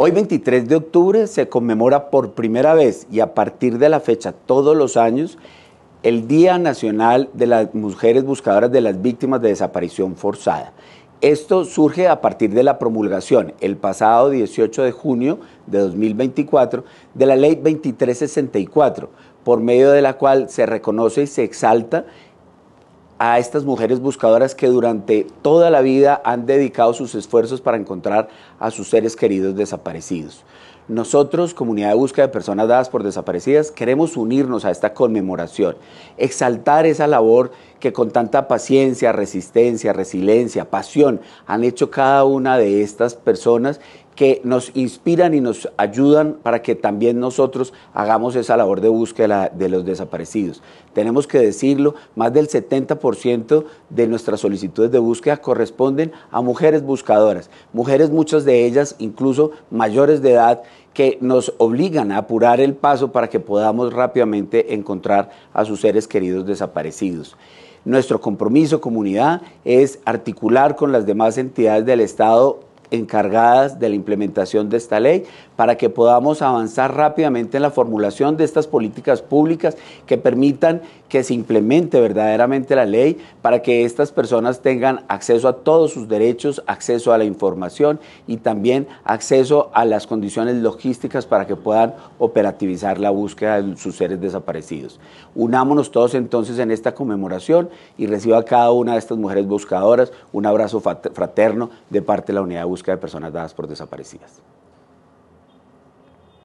Hoy 23 de octubre se conmemora por primera vez y a partir de la fecha todos los años el Día Nacional de las Mujeres Buscadoras de las Víctimas de Desaparición Forzada. Esto surge a partir de la promulgación el pasado 18 de junio de 2024 de la Ley 2364, por medio de la cual se reconoce y se exalta a estas mujeres buscadoras que durante toda la vida han dedicado sus esfuerzos para encontrar a sus seres queridos desaparecidos. Nosotros, comunidad de búsqueda de personas dadas por desaparecidas, queremos unirnos a esta conmemoración, exaltar esa labor que con tanta paciencia, resistencia, resiliencia, pasión han hecho cada una de estas personas que nos inspiran y nos ayudan para que también nosotros hagamos esa labor de búsqueda de los desaparecidos. Tenemos que decirlo, más del 70% de nuestras solicitudes de búsqueda corresponden a mujeres buscadoras, mujeres muchas de ellas incluso mayores de edad que nos obligan a apurar el paso para que podamos rápidamente encontrar a sus seres queridos desaparecidos. Nuestro compromiso, comunidad, es articular con las demás entidades del Estado encargadas de la implementación de esta ley para que podamos avanzar rápidamente en la formulación de estas políticas públicas que permitan que se implemente verdaderamente la ley para que estas personas tengan acceso a todos sus derechos, acceso a la información y también acceso a las condiciones logísticas para que puedan operativizar la búsqueda de sus seres desaparecidos. Unámonos todos entonces en esta conmemoración y reciba a cada una de estas mujeres buscadoras un abrazo fraterno de parte de la unidad de búsqueda de personas dadas por desaparecidas.